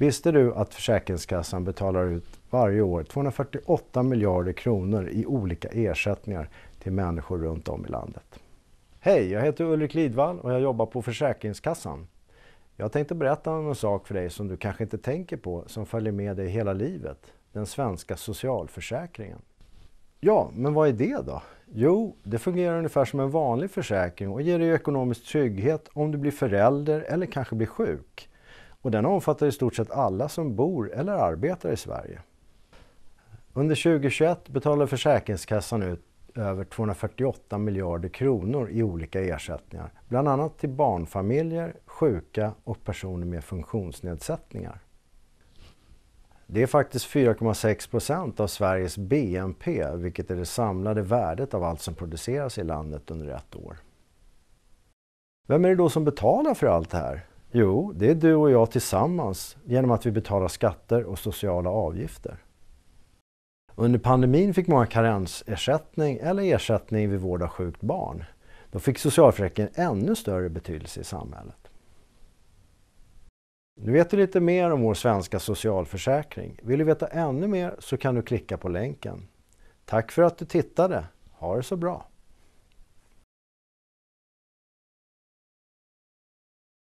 Visste du att Försäkringskassan betalar ut varje år 248 miljarder kronor i olika ersättningar till människor runt om i landet? Hej, jag heter Ulrik Lidvall och jag jobbar på Försäkringskassan. Jag tänkte berätta om en sak för dig som du kanske inte tänker på som följer med dig hela livet. Den svenska socialförsäkringen. Ja, men vad är det då? Jo, det fungerar ungefär som en vanlig försäkring och ger dig ekonomisk trygghet om du blir förälder eller kanske blir sjuk och den omfattar i stort sett alla som bor eller arbetar i Sverige. Under 2021 betalade Försäkringskassan ut över 248 miljarder kronor i olika ersättningar, bland annat till barnfamiljer, sjuka och personer med funktionsnedsättningar. Det är faktiskt 4,6 procent av Sveriges BNP, vilket är det samlade värdet av allt som produceras i landet under ett år. Vem är det då som betalar för allt det här? Jo, det är du och jag tillsammans genom att vi betalar skatter och sociala avgifter. Under pandemin fick många karensersättning eller ersättning vid vård av sjukt barn. Då fick socialförsäkringen ännu större betydelse i samhället. Nu vet du lite mer om vår svenska socialförsäkring. Vill du veta ännu mer så kan du klicka på länken. Tack för att du tittade. Ha det så bra!